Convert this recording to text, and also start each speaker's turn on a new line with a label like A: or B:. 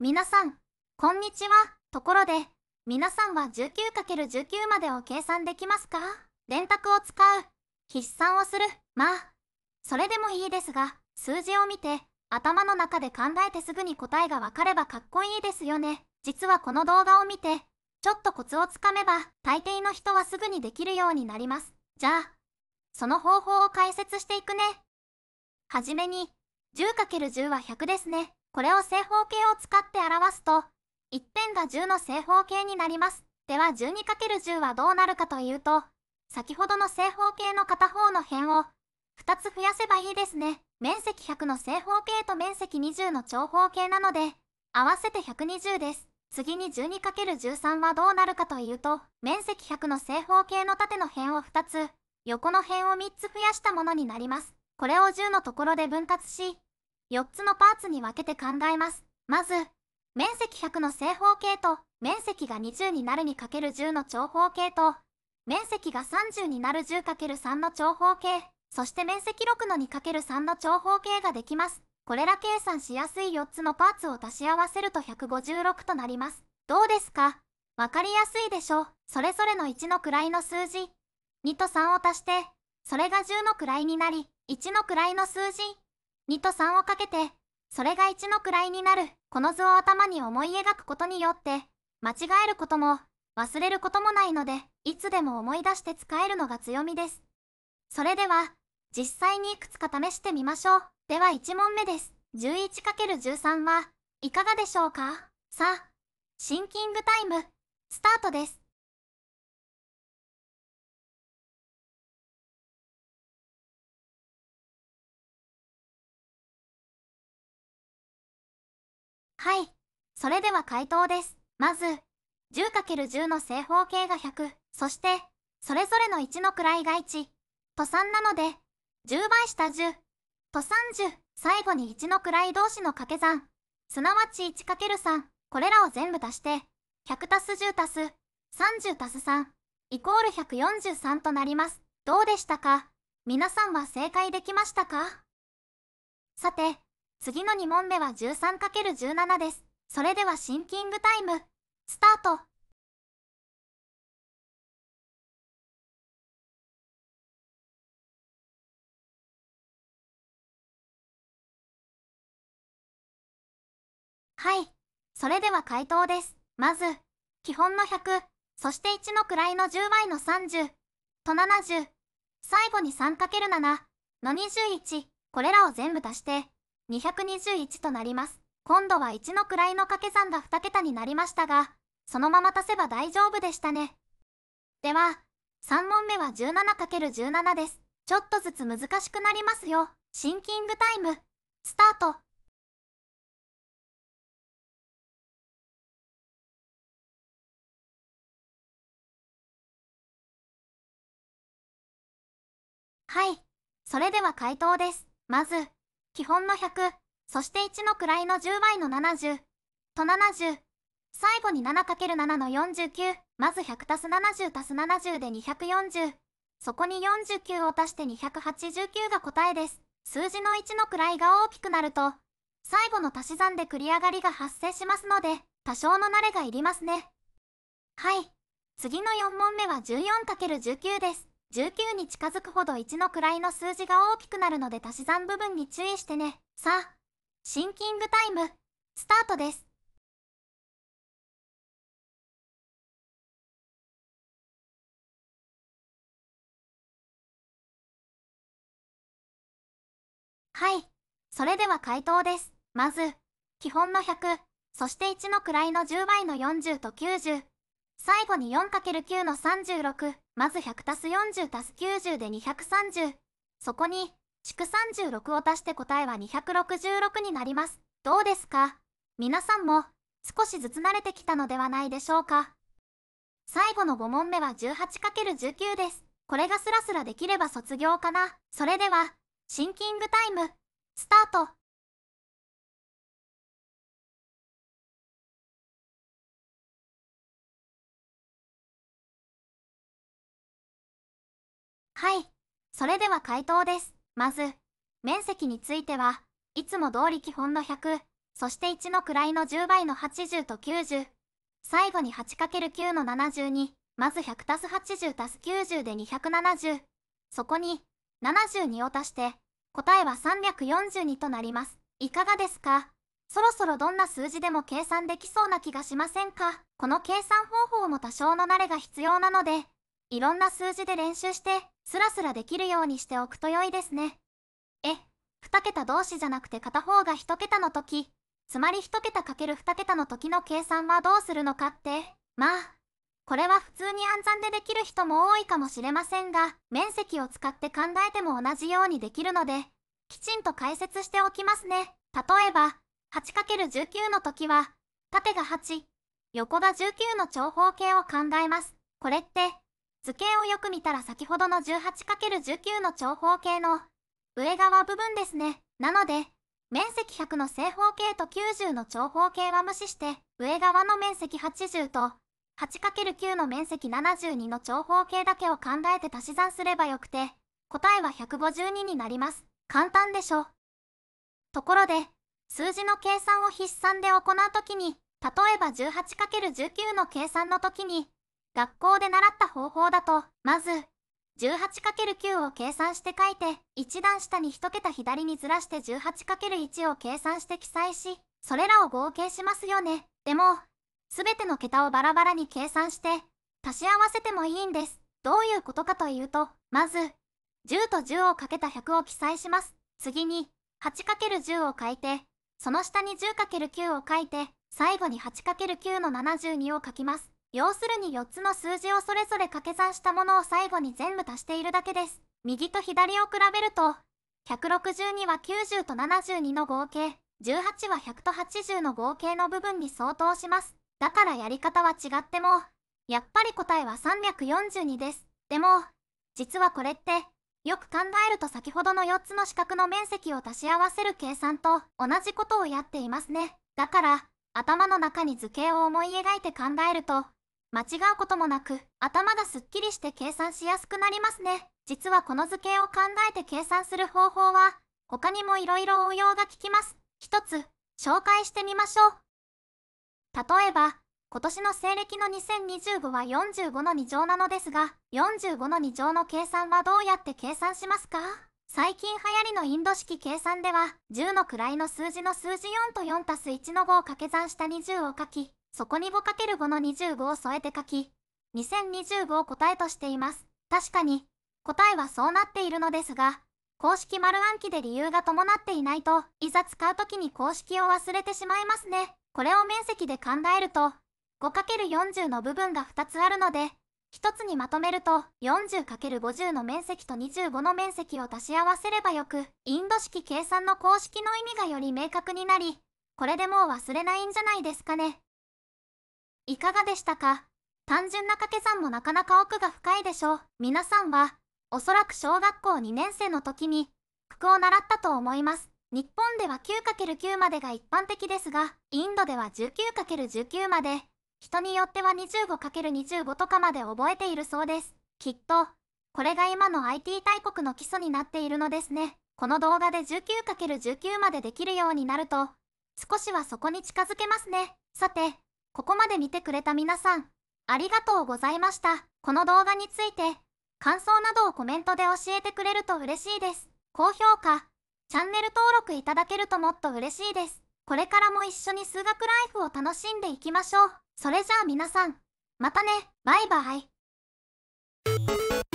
A: 皆さん、こんにちは。ところで、皆さんは 19×19 までを計算できますか電卓を使う、筆算をする、まあ、それでもいいですが、数字を見て、頭の中で考えてすぐに答えがわかればかっこいいですよね。実はこの動画を見て、ちょっとコツをつかめば、大抵の人はすぐにできるようになります。じゃあ、その方法を解説していくね。はじめに、10×10 は100ですね。これを正方形を使って表すと、1点が10の正方形になります。では 12×10 はどうなるかというと、先ほどの正方形の片方の辺を2つ増やせばいいですね。面積100の正方形と面積20の長方形なので、合わせて120です。次に 12×13 はどうなるかというと、面積100の正方形の縦の辺を2つ、横の辺を3つ増やしたものになります。これを10のところで分割し、4つのパーツに分けて考えます。まず、面積100の正方形と、面積が20になるにかける10の長方形と、面積が30になる 10×3 の長方形、そして面積6の 2×3 の長方形ができます。これら計算しやすい4つのパーツを足し合わせると156となります。どうですかわかりやすいでしょう。それぞれの1の位の数字、2と3を足して、それが10の位になり、1の位の数字、2と3をかけて、それが1の位になる。この図を頭に思い描くことによって、間違えることも、忘れることもないので、いつでも思い出して使えるのが強みです。それでは、実際にいくつか試してみましょう。では1問目です。11×13 はいかがでしょうかさあ、シンキングタイム、スタートです。はい。それでは回答です。まず、10×10 の正方形が100、そして、それぞれの1の位が1、と3なので、10倍した10、と30、最後に1の位同士の掛け算、すなわち 1×3、これらを全部足して、100足す10足す、30足す3、イコール143となります。どうでしたか皆さんは正解できましたかさて、次の2問目は 13×17 です。それではシンキングタイム、スタート。はい。それでは回答です。まず、基本の100、そして1の位の10倍の30と70、最後に 3×7 の21、これらを全部足して、221となります。今度は1の位の掛け算が2桁になりましたが、そのまま足せば大丈夫でしたね。では、3問目は 17×17 です。ちょっとずつ難しくなりますよ。シンキングタイム、スタート。はい。それでは回答です。まず、基本の100、そして1の位の10倍の70と70。最後に 7×7 の49。まず100足す70足す70で240。そこに49を足して289が答えです。数字の1の位が大きくなると、最後の足し算で繰り上がりが発生しますので、多少の慣れがいりますね。はい。次の4問目は 14×19 です。19に近づくほど1の位の数字が大きくなるので足し算部分に注意してね。さあ、シンキングタイム、スタートです。はい。それでは回答です。まず、基本の100、そして1の位の10倍の40と90。最後に 4×9 の36まず 100+40+90 で230そこに縮36を足して答えは266になりますどうですか皆さんも少しずつ慣れてきたのではないでしょうか最後の5問目は 18×19 ですこれがスラスラできれば卒業かなそれではシンキングタイムスタートはい。それでは回答です。まず、面積については、いつも通り基本の100、そして1の位の10倍の80と90。最後に 8×9 の72、まず 100+80+90 で270。そこに、72を足して、答えは342となります。いかがですかそろそろどんな数字でも計算できそうな気がしませんかこの計算方法も多少の慣れが必要なので、いろんな数字で練習して、スラスラできるようにしておくと良いですね。え、2桁同士じゃなくて片方が1桁の時、つまり1桁かける2桁の時の計算はどうするのかって、まあ、これは普通に暗算でできる人も多いかもしれませんが、面積を使って考えても同じようにできるので、きちんと解説しておきますね。例えば、8×19 の時は、縦が8、横が19の長方形を考えます。これって、図形をよく見たら先ほどの 18×19 の長方形の上側部分ですね。なので、面積100の正方形と90の長方形は無視して、上側の面積80と 8×9 の面積72の長方形だけを考えて足し算すればよくて、答えは152になります。簡単でしょ。ところで、数字の計算を筆算で行うときに、例えば 18×19 の計算のときに、学校で習った方法だと、まず、18×9 を計算して書いて、1段下に1桁左にずらして 18×1 を計算して記載し、それらを合計しますよね。でも、全ての桁をバラバラに計算して、足し合わせてもいいんです。どういうことかというと、まず、10と10をかけた100を記載します。次に、8×10 を書いて、その下に 10×9 を書いて、最後に 8×9 の72を書きます。要するに4つの数字をそれぞれ掛け算したものを最後に全部足しているだけです。右と左を比べると、162は90と72の合計、18は100と80の合計の部分に相当します。だからやり方は違っても、やっぱり答えは342です。でも、実はこれって、よく考えると先ほどの4つの四角の面積を足し合わせる計算と同じことをやっていますね。だから、頭の中に図形を思い描いて考えると、間違うこともなく、頭がすっきりして計算しやすくなりますね。実はこの図形を考えて計算する方法は、他にも色々応用が効きます。一つ、紹介してみましょう。例えば、今年の西暦の2025は45の2乗なのですが、45の2乗の計算はどうやって計算しますか最近流行りのインド式計算では、10の位の数字の数字4と4 1の5を掛け算した20を書き、そこに 5×5 の25を添えて書き、2025を答えとしています。確かに、答えはそうなっているのですが、公式丸暗記で理由が伴っていないと、いざ使う時に公式を忘れてしまいますね。これを面積で考えると、5×40 の部分が2つあるので、1つにまとめると 40×50 の面積と25の面積を足し合わせればよくインド式計算の公式の意味がより明確になりこれでもう忘れないんじゃないですかね。いかがでしたか単純な掛け算もなかなか奥が深いでしょう。皆さんは、おそらく小学校2年生の時に、服を習ったと思います。日本では 9×9 までが一般的ですが、インドでは 19×19 まで、人によっては 25×25 とかまで覚えているそうです。きっと、これが今の IT 大国の基礎になっているのですね。この動画で 19×19 までできるようになると、少しはそこに近づけますね。さて、ここまで見てくれた皆さん、ありがとうございました。この動画について、感想などをコメントで教えてくれると嬉しいです。高評価、チャンネル登録いただけるともっと嬉しいです。これからも一緒に数学ライフを楽しんでいきましょう。それじゃあ皆さん、またね、バイバイ。